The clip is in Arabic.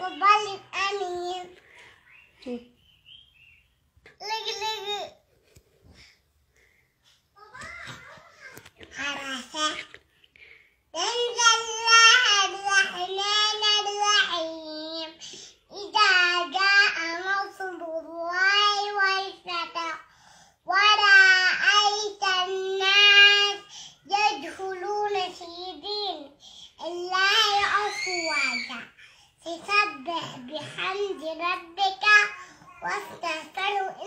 Babalik Annie. Hmm. سبح بحمد ربك واستغفره